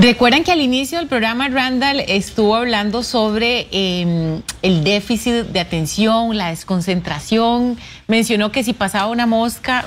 Recuerdan que al inicio del programa Randall estuvo hablando sobre em, el déficit de atención, la desconcentración. Mencionó que si pasaba una mosca,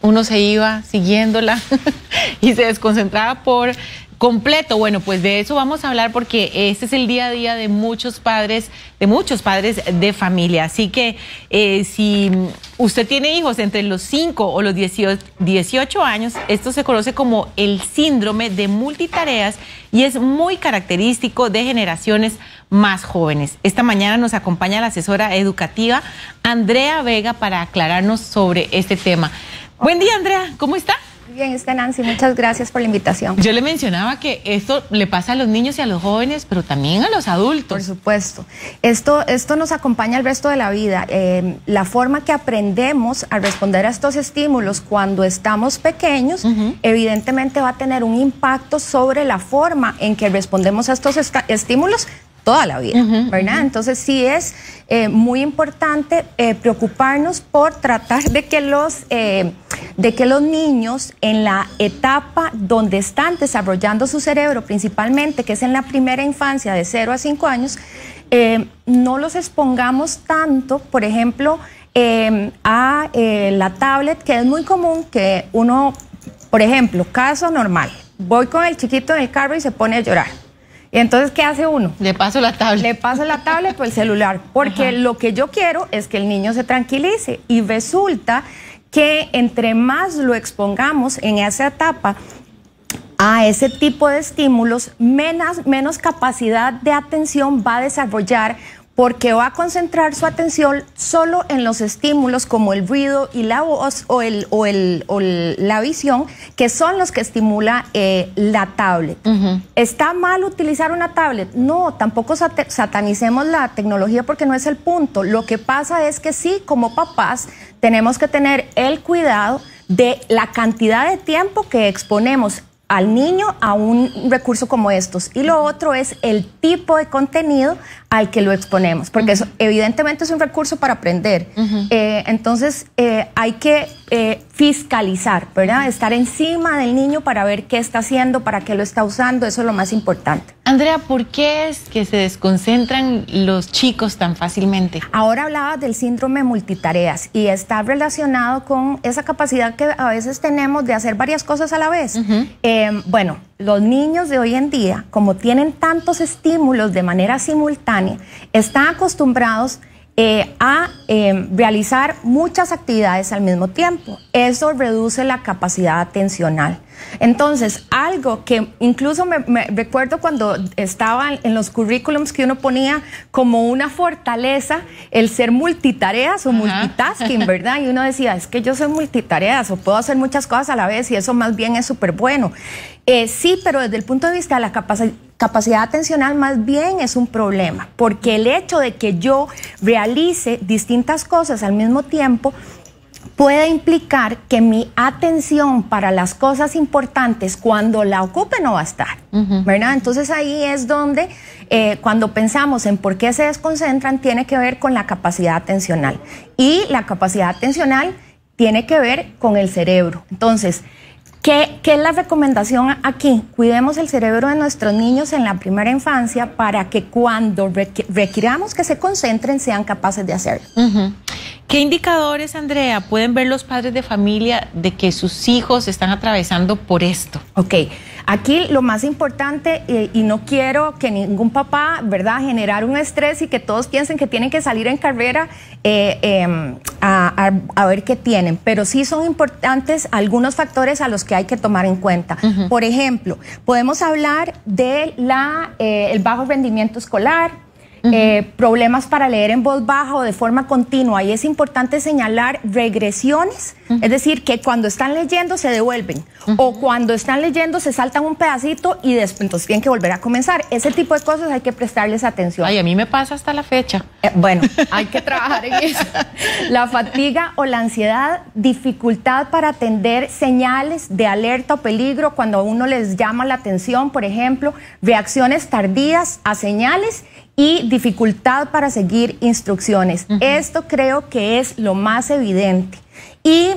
uno se iba siguiéndola y se desconcentraba por completo. Bueno, pues de eso vamos a hablar porque este es el día a día de muchos padres, de muchos padres de familia. Así que eh, si usted tiene hijos entre los 5 o los 18, 18 años, esto se conoce como el síndrome de multitareas y es muy característico de generaciones más jóvenes. Esta mañana nos acompaña la asesora educativa Andrea Vega para aclararnos sobre este tema. Buen día, Andrea, ¿cómo está? Bien, este Nancy, muchas gracias por la invitación. Yo le mencionaba que esto le pasa a los niños y a los jóvenes, pero también a los adultos. Por supuesto. Esto, esto nos acompaña el resto de la vida. Eh, la forma que aprendemos a responder a estos estímulos cuando estamos pequeños, evidentemente va a tener un impacto sobre la forma en que respondemos a estos estímulos toda la vida, ¿verdad? Entonces sí es eh, muy importante eh, preocuparnos por tratar de que los eh, de que los niños en la etapa donde están desarrollando su cerebro principalmente, que es en la primera infancia de 0 a 5 años, no los expongamos tanto, por ejemplo, em, a la tablet, que es muy común que uno, por ejemplo, caso normal, voy con el chiquito en el carro y se pone a llorar y entonces, ¿qué hace uno? Le paso la tablet. Le paso la tablet por el celular, porque lo que yo quiero es que el niño se tranquilice. Y resulta que entre más lo expongamos en esa etapa a ese tipo de estímulos, menos capacidad de atención va a desarrollar porque va a concentrar su atención solo en los estímulos como el ruido y la voz o, el, o, el, o la visión, que son los que estimula eh, la tablet. ¿Está mal utilizar una tablet? No, tampoco satanicemos la tecnología porque no es el punto. Lo que pasa es que sí, como papás, tenemos que tener el cuidado de la cantidad de tiempo que exponemos al niño a un recurso como estos. Y lo otro es el tipo de contenido al que lo exponemos, porque eso, evidentemente es un recurso para aprender. Eh, entonces eh, hay que eh, fiscalizar, ¿verdad? Estar encima del niño para ver qué está haciendo, para qué lo está usando, eso es lo más importante. Andrea, ¿por qué es que se desconcentran los chicos tan fácilmente? Ahora hablabas del síndrome multitareas y está relacionado con esa capacidad que a veces tenemos de hacer varias cosas a la vez. Em, bueno, los niños de hoy en día, como tienen tantos estímulos de manera simultánea, están acostumbrados eh, a em, realizar muchas actividades al mismo tiempo. Eso reduce la capacidad atencional. Entonces, algo que incluso me recuerdo cuando estaba en los currículums que uno ponía como una fortaleza el ser multitareas o multitasking, ¿verdad? Y uno decía, es que yo soy multitareas o puedo hacer muchas cosas a la vez y eso más bien es súper bueno. Eh, sí, pero desde el punto de vista de la capacidad atencional más bien es un problema, porque el hecho de que yo realice distintas cosas al mismo tiempo puede implicar que mi atención para las cosas importantes cuando la ocupe no va a estar, Entonces ahí es donde eh, cuando pensamos en por qué se desconcentran tiene que ver con la capacidad atencional y la capacidad atencional tiene que ver con el cerebro. Entonces, ¿Qué, es la recomendación aquí? Cuidemos el cerebro de nuestros niños en la primera infancia para que cuando requiramos que se concentren sean capaces de hacerlo. ¿Qué indicadores, Andrea, pueden ver los padres de familia de que sus hijos están atravesando por esto? Ok. Aquí lo más importante, y no quiero que ningún papá, ¿verdad?, generar un estrés y que todos piensen que tienen que salir en carrera eh, em, a, ver qué tienen. Pero sí son importantes algunos factores a los que hay que tomar en cuenta. Por ejemplo, podemos hablar del de eh, el bajo rendimiento escolar, eh, problemas para leer en voz baja o de forma continua. Y es importante señalar regresiones, es decir, que cuando están leyendo se devuelven o cuando están leyendo se saltan un pedacito y después, entonces tienen que volver a comenzar. Ese tipo de cosas hay que prestarles atención. Ay, a mí me pasa hasta la fecha. Eh, bueno, hay que trabajar en eso. La fatiga o la ansiedad, dificultad para atender señales de alerta o peligro cuando a uno les llama la atención, por ejemplo, reacciones tardías a señales y dificultad para seguir instrucciones. Esto creo que es lo más evidente. Y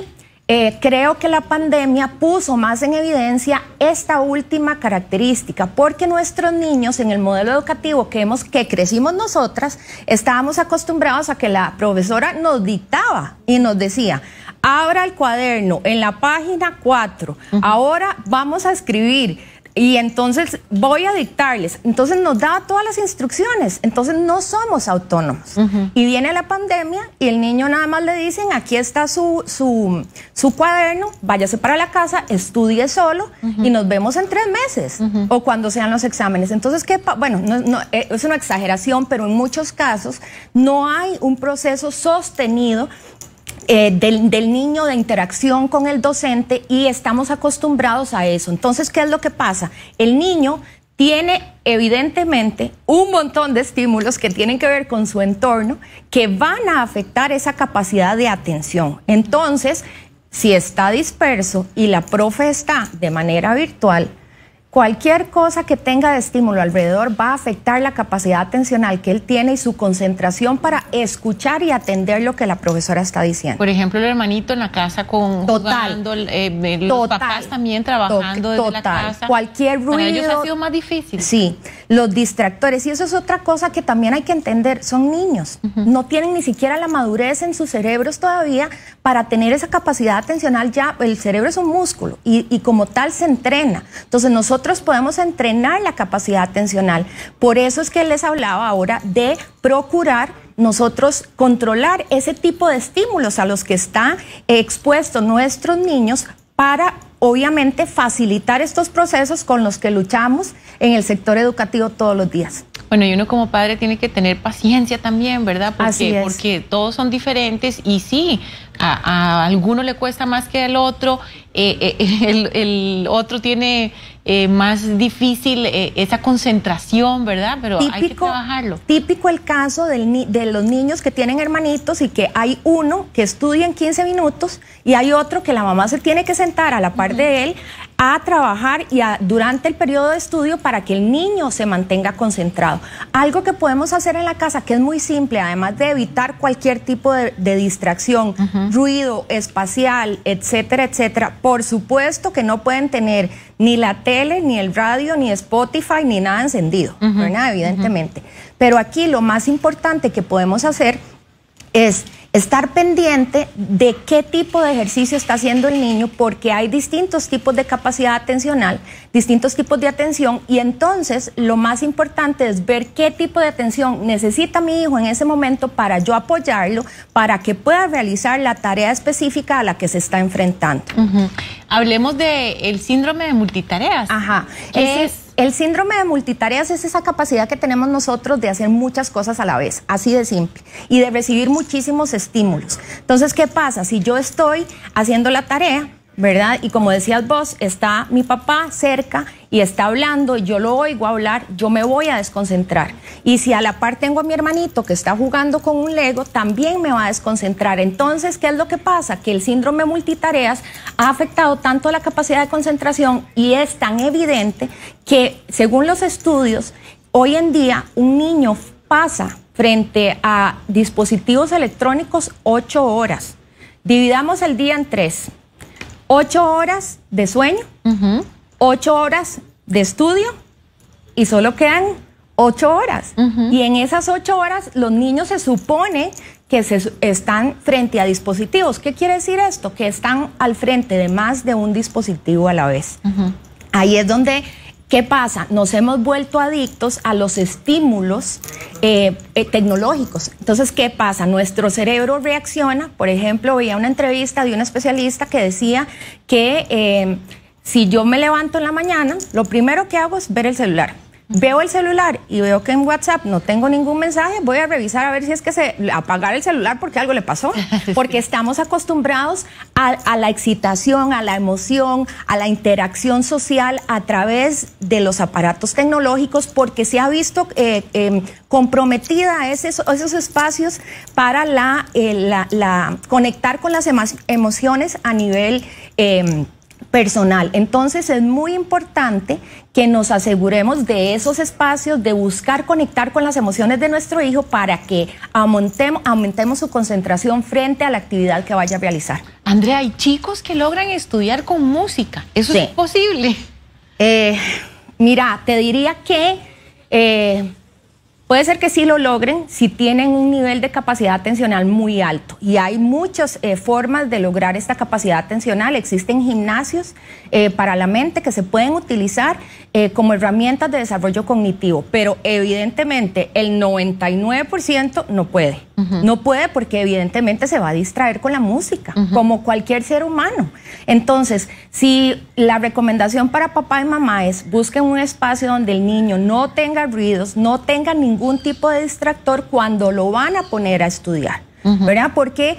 eh, creo que la pandemia puso más en evidencia esta última característica, porque nuestros niños en el modelo educativo que, hemos, que crecimos nosotras, estábamos acostumbrados a que la profesora nos dictaba y nos decía, abra el cuaderno en la página 4, ahora vamos a escribir y entonces voy a dictarles. Entonces nos da todas las instrucciones. Entonces no somos autónomos. Y viene la pandemia y el niño nada más le dicen, aquí está su, su, cuaderno, váyase para la casa, estudie solo y nos vemos en tres meses o cuando sean los exámenes. Entonces, ¿qué bueno, no, eh, es una exageración, pero en muchos casos no hay un proceso sostenido eh, del, del, niño, de interacción con el docente y estamos acostumbrados a eso. Entonces, ¿qué es lo que pasa? El niño tiene evidentemente un montón de estímulos que tienen que ver con su entorno que van a afectar esa capacidad de atención. Entonces, si está disperso y la profe está de manera virtual, Cualquier cosa que tenga de estímulo alrededor va a afectar la capacidad atencional que él tiene y su concentración para escuchar y atender lo que la profesora está diciendo. Por ejemplo, el hermanito en la casa con total, jugando, eh, los papás también trabajando total, la casa. Cualquier ruido. Para ellos ha sido más difícil. Sí, los distractores. Y eso es otra cosa que también hay que entender. Son niños. No tienen ni siquiera la madurez en sus cerebros todavía para tener esa capacidad atencional ya. El cerebro es un músculo y, y como tal se entrena. Entonces nosotros nosotros podemos entrenar la capacidad atencional. Por eso es que les hablaba ahora de procurar nosotros controlar ese tipo de estímulos a los que están expuestos nuestros niños para obviamente facilitar estos procesos con los que luchamos en el sector educativo todos los días. Bueno, y uno como padre tiene que tener paciencia también, ¿verdad? Porque, porque todos son diferentes y sí, a, alguno le cuesta más que al otro, eh, eh, el, otro tiene eh, más difícil esa concentración, ¿verdad? Pero hay que trabajarlo. Típico el caso de los niños que tienen hermanitos y que hay uno que estudia en 15 minutos y hay otro que la mamá se tiene que sentar a la par de él a trabajar y durante el periodo de estudio para que el niño se mantenga concentrado. Algo que podemos hacer en la casa que es muy simple, además de evitar cualquier tipo de, distracción, ruido espacial, etcétera, etcétera. Por supuesto que no pueden tener ni la tele, ni el radio, ni Spotify, ni nada encendido, Evidentemente. Pero aquí lo más importante que podemos hacer es estar pendiente de qué tipo de ejercicio está haciendo el niño, porque hay distintos tipos de capacidad atencional, distintos tipos de atención, y entonces lo más importante es ver qué tipo de atención necesita mi hijo en ese momento para yo apoyarlo, para que pueda realizar la tarea específica a la que se está enfrentando. Hablemos del el síndrome de multitareas. Ajá. El síndrome de multitareas es esa capacidad que tenemos nosotros de hacer muchas cosas a la vez, así de simple, y de recibir muchísimos estímulos. Entonces, ¿qué pasa? Si yo estoy haciendo la tarea, ¿verdad? Y como decías vos, está mi papá cerca y está hablando, y yo lo oigo hablar, yo me voy a desconcentrar. Y si a la par tengo a mi hermanito que está jugando con un Lego, también me va a desconcentrar. Entonces, ¿qué es lo que pasa? Que el síndrome multitareas ha afectado tanto la capacidad de concentración y es tan evidente que, según los estudios, hoy en día un niño pasa frente a dispositivos electrónicos ocho horas. Dividamos el día en tres ocho horas de sueño, ocho horas de estudio y solo quedan ocho horas. Y en esas ocho horas los niños se supone que se están frente a dispositivos. ¿Qué quiere decir esto? Que están al frente de más de un dispositivo a la vez. Ahí es donde ¿Qué pasa? Nos hemos vuelto adictos a los estímulos eh, eh, tecnológicos. Entonces, ¿qué pasa? Nuestro cerebro reacciona. Por ejemplo, veía una entrevista de un especialista que decía que eh, si yo me levanto en la mañana, lo primero que hago es ver el celular veo el celular y veo que en WhatsApp no tengo ningún mensaje, voy a revisar a ver si es que se apagar el celular porque algo le pasó, porque estamos acostumbrados a, la excitación, a la emoción, a la interacción social a través de los aparatos tecnológicos, porque se ha visto eh, em, comprometida esos, espacios para la, eh, conectar con las emociones a nivel em, personal. Entonces es muy importante que nos aseguremos de esos espacios, de buscar conectar con las emociones de nuestro hijo para que aumentemos, su concentración frente a la actividad que vaya a realizar. Andrea, hay chicos que logran estudiar con música. ¿Eso es posible? Eh, mira, te diría que... Eh, Puede ser que sí lo logren si tienen un nivel de capacidad atencional muy alto. Y hay muchas eh, formas de lograr esta capacidad atencional. Existen gimnasios eh, para la mente que se pueden utilizar eh, como herramientas de desarrollo cognitivo, pero evidentemente el 99% no puede. No puede porque evidentemente se va a distraer con la música, como cualquier ser humano. Entonces, si la recomendación para papá y mamá es busquen un espacio donde el niño no tenga ruidos, no tenga ningún tipo de distractor cuando lo van a poner a estudiar, ¿verdad? Porque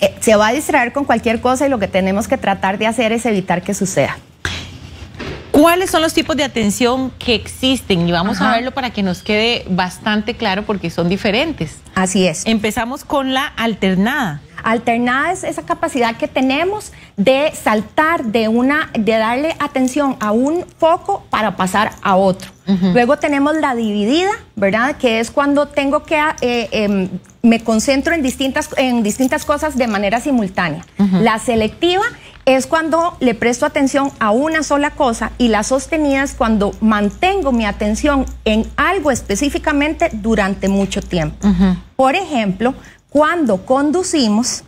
eh, se va a distraer con cualquier cosa y lo que tenemos que tratar de hacer es evitar que suceda. ¿Cuáles son los tipos de atención que existen? Y vamos a verlo para que nos quede bastante claro porque son diferentes. Así es. Empezamos con la alternada. Alternada es esa capacidad que tenemos de saltar de una, de darle atención a un foco para pasar a otro. Luego tenemos la dividida, ¿verdad? Que es cuando tengo que ah, eh, em, me concentro en distintas, en distintas cosas de manera simultánea. La selectiva es cuando le presto atención a una sola cosa y la sostenida es cuando mantengo mi atención en algo específicamente durante mucho tiempo. Por ejemplo, cuando conducimos,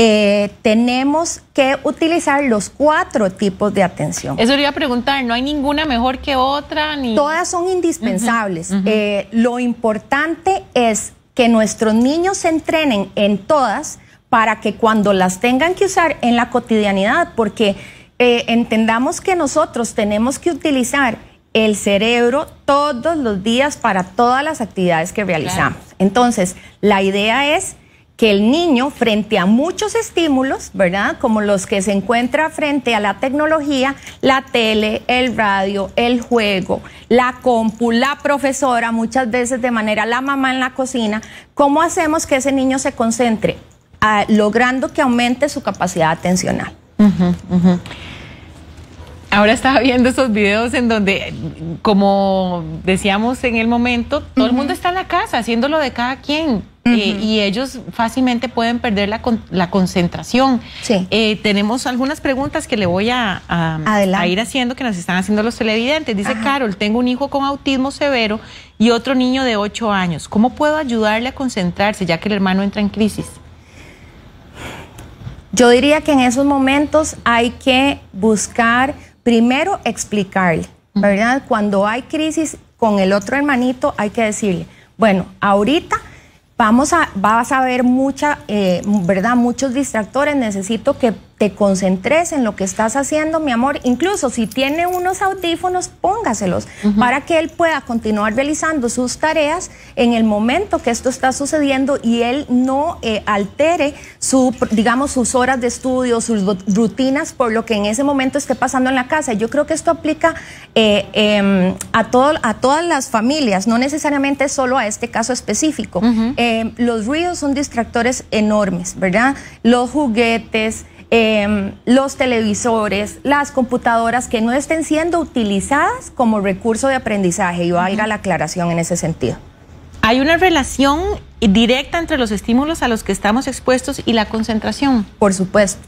eh, tenemos que utilizar los cuatro tipos de atención. Eso le iba a preguntar, ¿no hay ninguna mejor que otra? Todas son indispensables. Eh, lo importante es que nuestros niños se entrenen en todas para que cuando las tengan que usar en la cotidianidad, porque eh, entendamos que nosotros tenemos que utilizar el cerebro todos los días para todas las actividades que realizamos. Entonces, la idea es que el niño, frente a muchos estímulos, ¿verdad? Como los que se encuentra frente a la tecnología, la tele, el radio, el juego, la compu, la profesora, muchas veces de manera la mamá en la cocina, ¿cómo hacemos que ese niño se concentre? logrando que aumente su capacidad atencional. Ahora estaba viendo esos videos en donde, como decíamos en el momento, todo el mundo está en la casa haciéndolo de cada quien. Eh, y ellos fácilmente pueden perder la, la concentración. Eh, tenemos algunas preguntas que le voy a, ir haciendo que nos están haciendo los televidentes. Dice Carol, tengo un hijo con autismo severo y otro niño de 8 años. ¿Cómo puedo ayudarle a concentrarse ya que el hermano entra en crisis? Yo diría que en esos momentos hay que buscar, primero explicarle, ¿verdad? Cuando hay crisis con el otro hermanito, hay que decirle, bueno, ahorita vamos a, vas a ver mucha, eh, ¿verdad? Muchos distractores, necesito que te concentres en lo que estás haciendo, mi amor. Incluso si tiene unos audífonos, póngaselos para que él pueda continuar realizando sus tareas en el momento que esto está sucediendo y él no eh, altere su, digamos, sus horas de estudio, sus rutinas por lo que en ese momento esté pasando en la casa. Yo creo que esto aplica eh, em, a, todo, a todas las familias, no necesariamente solo a este caso específico. Em, los ruidos son distractores enormes, ¿verdad? Los juguetes. Em, los televisores, las computadoras que no estén siendo utilizadas como recurso de aprendizaje y a ir a la aclaración en ese sentido. Hay una relación directa entre los estímulos a los que estamos expuestos y la concentración. Por supuesto.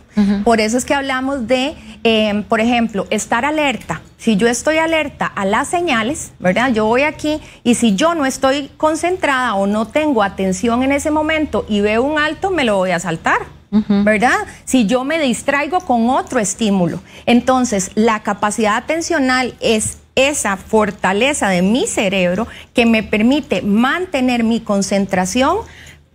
Por eso es que hablamos de, em, por ejemplo, estar alerta. Si yo estoy alerta a las señales, ¿verdad? Yo voy aquí y si yo no estoy concentrada o no tengo atención en ese momento y veo un alto, me lo voy a saltar ¿verdad? Si yo me distraigo con otro estímulo. Entonces, la capacidad atencional es esa fortaleza de mi cerebro que me permite mantener mi concentración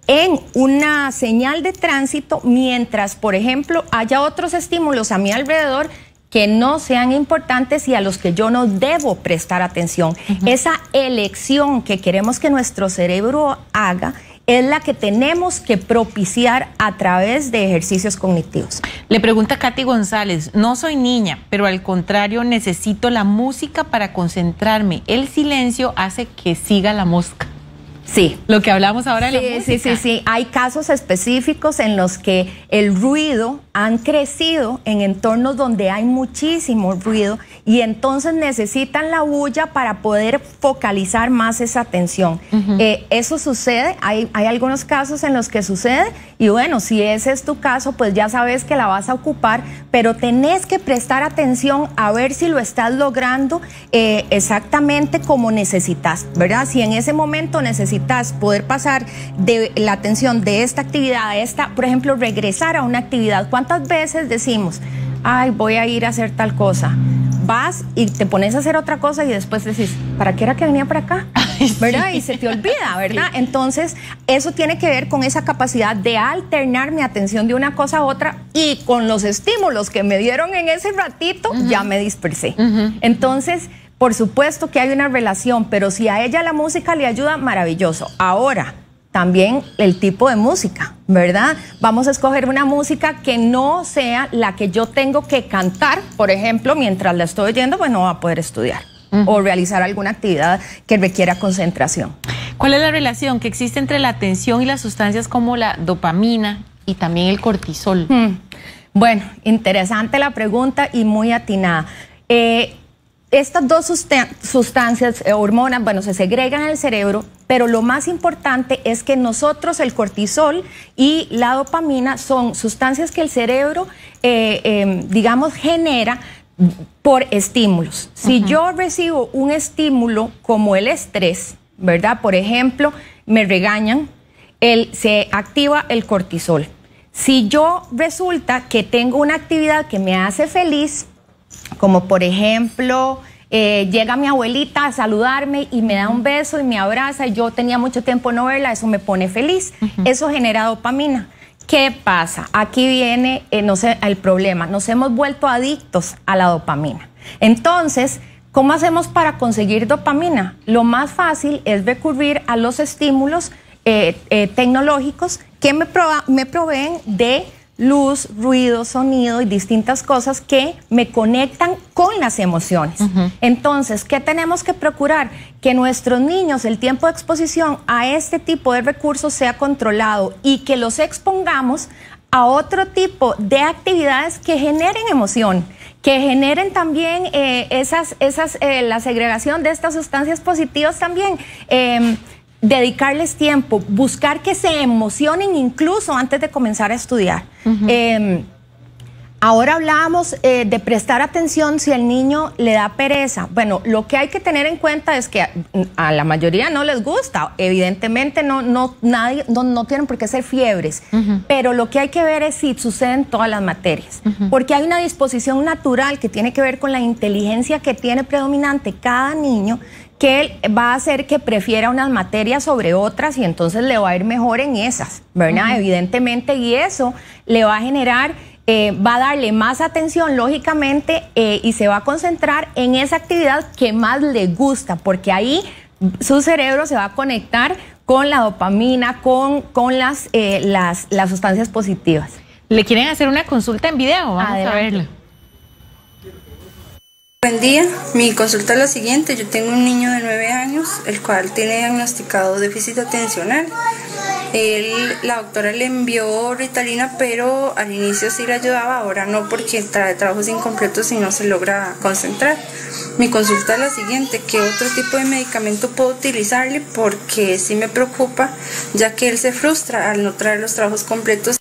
en una señal de tránsito mientras, por ejemplo, haya otros estímulos a mi alrededor que no sean importantes y a los que yo no debo prestar atención. Esa elección que queremos que nuestro cerebro haga es la que tenemos que propiciar a través de ejercicios cognitivos. Le pregunta Katy González, no soy niña, pero al contrario necesito la música para concentrarme. El silencio hace que siga la mosca. Sí. Lo que hablamos ahora sí, Sí, sí, sí. Hay casos específicos en los que el ruido han crecido en entornos donde hay muchísimo ruido y entonces necesitan la bulla para poder focalizar más esa atención. Eh, eso sucede, hay, hay algunos casos en los que sucede y bueno, si ese es tu caso, pues ya sabes que la vas a ocupar, pero tenés que prestar atención a ver si lo estás logrando eh, exactamente como necesitas, ¿verdad? Si en ese momento necesitas necesitas poder pasar de la atención de esta actividad a esta, por ejemplo, regresar a una actividad. ¿Cuántas veces decimos, ay, voy a ir a hacer tal cosa? vas y te pones a hacer otra cosa y después decís, ¿para qué era que venía para acá? ¿Verdad? Y se te olvida, ¿verdad? Entonces, eso tiene que ver con esa capacidad de alternar mi atención de una cosa a otra y con los estímulos que me dieron en ese ratito, ya me dispersé. Entonces, por supuesto que hay una relación, pero si a ella la música le ayuda, maravilloso. Ahora, también el tipo de música, ¿verdad? Vamos a escoger una música que no sea la que yo tengo que cantar, por ejemplo, mientras la estoy oyendo, pues no va a poder estudiar o realizar alguna actividad que requiera concentración. ¿Cuál es la relación que existe entre la atención y las sustancias como la dopamina y también el cortisol? Hmm. Bueno, interesante la pregunta y muy atinada. Eh, estas dos sustancias, eh, hormonas, bueno, se segregan en el cerebro, pero lo más importante es que nosotros el cortisol y la dopamina son sustancias que el cerebro, eh, em, digamos, genera por estímulos. Si yo recibo un estímulo como el estrés, ¿verdad? Por ejemplo, me regañan, se activa el cortisol. Si yo resulta que tengo una actividad que me hace feliz, como por ejemplo... Eh, llega mi abuelita a saludarme y me da un beso y me abraza y yo tenía mucho tiempo no verla, eso me pone feliz. Eso genera dopamina. ¿Qué pasa? Aquí viene eh, no sé, el problema. Nos hemos vuelto adictos a la dopamina. Entonces, ¿cómo hacemos para conseguir dopamina? Lo más fácil es recurrir a los estímulos eh, tecnológicos que me, me proveen de luz, ruido, sonido y distintas cosas que me conectan con las emociones. Entonces, ¿qué tenemos que procurar? Que nuestros niños, el tiempo de exposición a este tipo de recursos sea controlado y que los expongamos a otro tipo de actividades que generen emoción que generen también eh, esas, esas eh, la segregación de estas sustancias positivas también. Em, dedicarles tiempo, buscar que se emocionen incluso antes de comenzar a estudiar. Em, ahora hablábamos eh, de prestar atención si el niño le da pereza. Bueno, lo que hay que tener en cuenta es que a, la mayoría no les gusta. Evidentemente no, no, nadie, no, no tienen por qué ser fiebres, pero lo que hay que ver es si suceden todas las materias, porque hay una disposición natural que tiene que ver con la inteligencia que tiene predominante cada niño que él va a hacer que prefiera unas materias sobre otras y entonces le va a ir mejor en esas, ¿verdad? Evidentemente, y eso le va a generar, eh, va a darle más atención, lógicamente, eh, y se va a concentrar en esa actividad que más le gusta, porque ahí su cerebro se va a conectar con la dopamina, con, con las, eh, las, sustancias positivas. ¿Le quieren hacer una consulta en video? Vamos a verlo. Buen día, mi consulta es la siguiente. Yo tengo un niño de 9 años, el cual tiene diagnosticado déficit atencional. la doctora le envió ritalina, pero al inicio sí le ayudaba, ahora no porque trae trabajos incompletos y no se logra concentrar. Mi consulta es la siguiente, ¿qué otro tipo de medicamento puedo utilizarle? Porque sí me preocupa, ya que él se frustra al no traer los trabajos completos.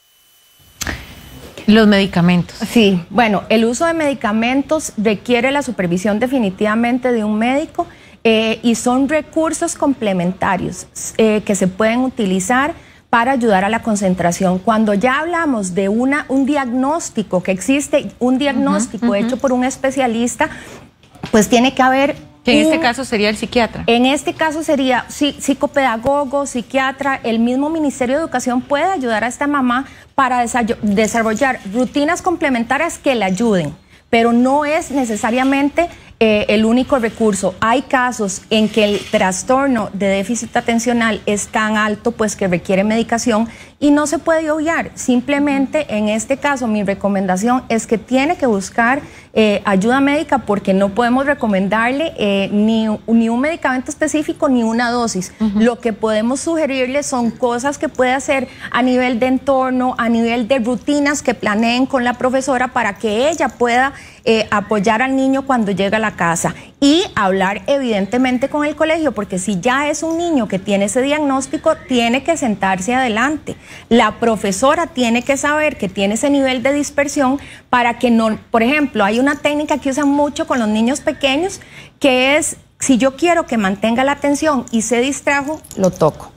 Los medicamentos. Sí, bueno, el uso de medicamentos requiere la supervisión definitivamente de un médico eh, y son recursos complementarios eh, que se pueden utilizar para ayudar a la concentración. Cuando ya hablamos de una, un diagnóstico que existe, un diagnóstico hecho por un especialista, pues tiene que haber que en este caso sería el psiquiatra. En este caso sería psicopedagogo, psiquiatra, el mismo Ministerio de Educación puede ayudar a esta mamá para desarrollar rutinas complementarias que le ayuden, pero no es necesariamente eh, el único recurso. Hay casos en que el trastorno de déficit atencional es tan alto pues que requiere medicación y no se puede obviar. Simplemente en este caso mi recomendación es que tiene que buscar eh, ayuda médica porque no podemos recomendarle eh, ni, un medicamento específico ni una dosis. Lo que podemos sugerirle son cosas que puede hacer a nivel de entorno, a nivel de rutinas que planeen con la profesora para que ella pueda eh, apoyar al niño cuando llega a la casa y hablar evidentemente con el colegio, porque si ya es un niño que tiene ese diagnóstico, tiene que sentarse adelante. La profesora tiene que saber que tiene ese nivel de dispersión para que no, por ejemplo, hay una técnica que usan mucho con los niños pequeños, que es, si yo quiero que mantenga la atención y se distrajo, lo toco.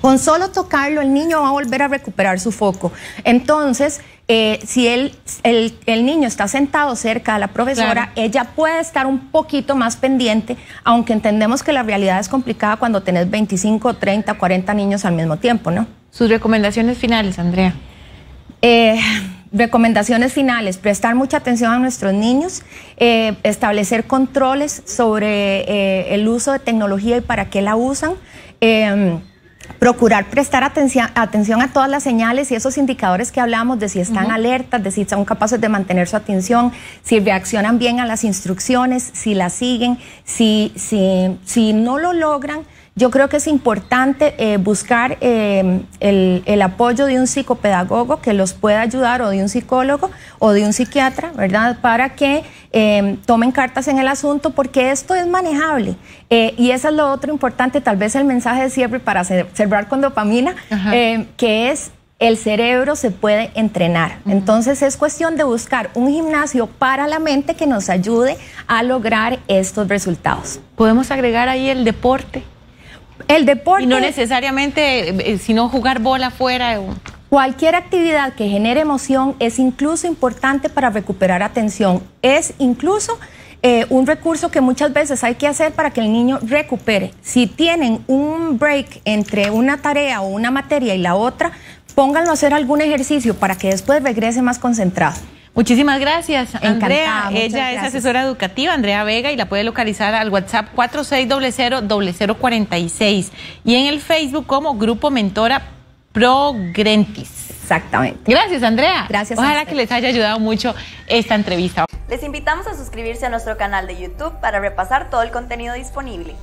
Con solo tocarlo, el niño va a volver a recuperar su foco. Entonces, eh, si él, el, niño está sentado cerca de la profesora, ella puede estar un poquito más pendiente, aunque entendemos que la realidad es complicada cuando tenés 25, 30, 40 niños al mismo tiempo, ¿no? Sus recomendaciones finales, Andrea. Eh, recomendaciones finales, prestar mucha atención a nuestros niños, eh, establecer controles sobre el uso de tecnología y para qué la usan procurar prestar atención, a todas las señales y esos indicadores que hablamos de si están alertas, de si son capaces de mantener su atención, si reaccionan bien a las instrucciones, si las siguen, si, si no lo logran, yo creo que es importante eh, buscar eh, el, apoyo de un psicopedagogo que los pueda ayudar o de un psicólogo o de un psiquiatra, ¿verdad? Para que eh, tomen cartas en el asunto porque esto es manejable. y eso es lo otro importante, tal vez el mensaje de siempre para cerrar con dopamina, que es el cerebro se puede entrenar. Entonces es cuestión de buscar un gimnasio para la mente que nos ayude a lograr estos resultados. Podemos agregar ahí el deporte el deporte. Y no necesariamente, eh, eh, sino jugar bola fuera. Eh, Cualquier actividad que genere emoción es incluso importante para recuperar atención. Es incluso un recurso que muchas veces hay que hacer para que el niño recupere. Si tienen un break entre una tarea o una materia y la otra, pónganlo a hacer algún ejercicio para que después regrese más concentrado. Muchísimas gracias, Andrea. Ella es asesora educativa, Andrea Vega, y la puede localizar al WhatsApp 46000046 y en el Facebook como Grupo Mentora Progrentis. Exactamente. Gracias, Andrea. Gracias. Ojalá que les haya ayudado mucho esta entrevista. Les invitamos a suscribirse a nuestro canal de YouTube para repasar todo el contenido disponible.